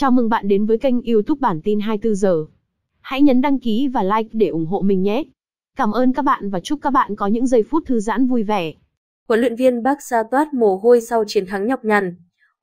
Chào mừng bạn đến với kênh YouTube bản tin 24 giờ. Hãy nhấn đăng ký và like để ủng hộ mình nhé. Cảm ơn các bạn và chúc các bạn có những giây phút thư giãn vui vẻ. Huấn luyện viên Park toát mồ hôi sau chiến thắng nhọc nhằn.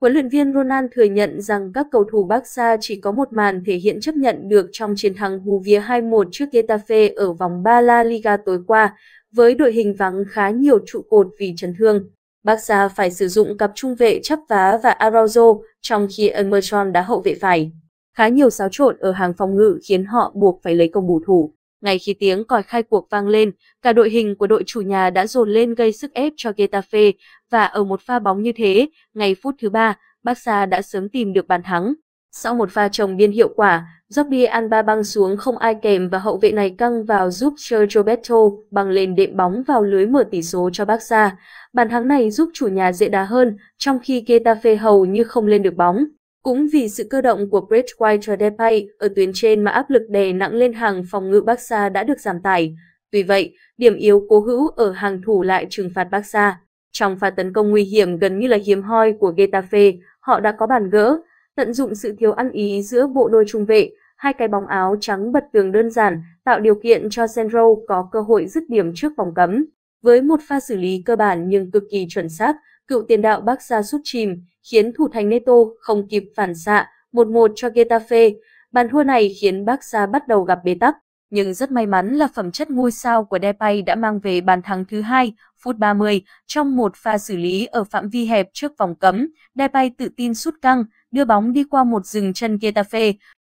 Huấn luyện viên Ronald thừa nhận rằng các cầu thủ Barca chỉ có một màn thể hiện chấp nhận được trong chiến thắng Huvia 2-1 trước Getafe ở vòng 3 La Liga tối qua, với đội hình vắng khá nhiều trụ cột vì chấn thương. Barca phải sử dụng cặp trung vệ chấp vá và Araujo, trong khi Emerson đá hậu vệ phải. Khá nhiều xáo trộn ở hàng phòng ngự khiến họ buộc phải lấy công bù thủ. Ngay khi tiếng còi khai cuộc vang lên, cả đội hình của đội chủ nhà đã dồn lên gây sức ép cho Getafe và ở một pha bóng như thế, ngày phút thứ ba, Barca đã sớm tìm được bàn thắng. Sau một pha trồng biên hiệu quả, Jordi Alba băng xuống không ai kèm và hậu vệ này căng vào giúp Sergio Beto băng lên đệm bóng vào lưới mở tỷ số cho Barca. Bàn thắng này giúp chủ nhà dễ đá hơn, trong khi Getafe hầu như không lên được bóng. Cũng vì sự cơ động của Bridgewater Depay ở tuyến trên mà áp lực đè nặng lên hàng phòng ngự Barca đã được giảm tải. Tuy vậy, điểm yếu cố hữu ở hàng thủ lại trừng phạt Barca. Trong pha tấn công nguy hiểm gần như là hiếm hoi của Getafe, họ đã có bàn gỡ, tận dụng sự thiếu ăn ý giữa bộ đôi trung vệ, hai cái bóng áo trắng bật tường đơn giản tạo điều kiện cho Senro có cơ hội dứt điểm trước vòng cấm. Với một pha xử lý cơ bản nhưng cực kỳ chuẩn xác, cựu tiền đạo Barca ra sút chìm, khiến thủ thành Neto không kịp phản xạ, 1-1 cho Getafe. Bàn thua này khiến Barca bắt đầu gặp bế tắc. Nhưng rất may mắn là phẩm chất ngôi sao của Depay đã mang về bàn thắng thứ hai, phút 30, trong một pha xử lý ở phạm vi hẹp trước vòng cấm, Depay tự tin sút căng, đưa bóng đi qua một rừng chân Getafe.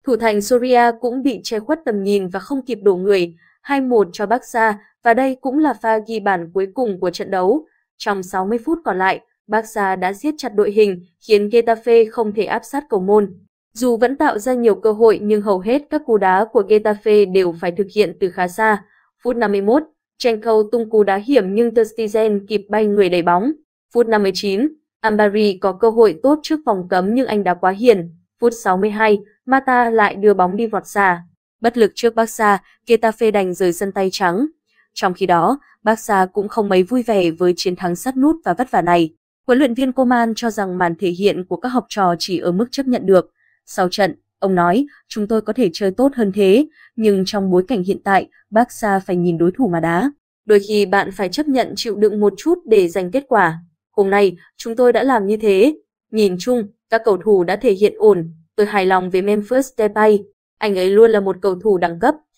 Thủ thành Soria cũng bị che khuất tầm nhìn và không kịp đổ người, 2-1 cho Barca và đây cũng là pha ghi bàn cuối cùng của trận đấu. Trong 60 phút còn lại, Barca đã giết chặt đội hình, khiến Getafe không thể áp sát cầu môn. Dù vẫn tạo ra nhiều cơ hội nhưng hầu hết các cú đá của Getafe đều phải thực hiện từ khá xa. Phút 51, Chenko tung cú đá hiểm nhưng Terstegen kịp bay người đẩy bóng. Phút 59, Ambari có cơ hội tốt trước phòng cấm nhưng anh đá quá hiền. Phút 62, Mata lại đưa bóng đi vọt xa. Bất lực trước Barca, Getafe đành rời sân tay trắng. Trong khi đó, Barca cũng không mấy vui vẻ với chiến thắng sắt nút và vất vả này. Huấn luyện viên Coman cho rằng màn thể hiện của các học trò chỉ ở mức chấp nhận được, sau trận, ông nói, chúng tôi có thể chơi tốt hơn thế, nhưng trong bối cảnh hiện tại, Barca phải nhìn đối thủ mà đá. Đôi khi bạn phải chấp nhận chịu đựng một chút để giành kết quả. Hôm nay, chúng tôi đã làm như thế. Nhìn chung, các cầu thủ đã thể hiện ổn. Tôi hài lòng về Memphis Depay. Anh ấy luôn là một cầu thủ đẳng cấp,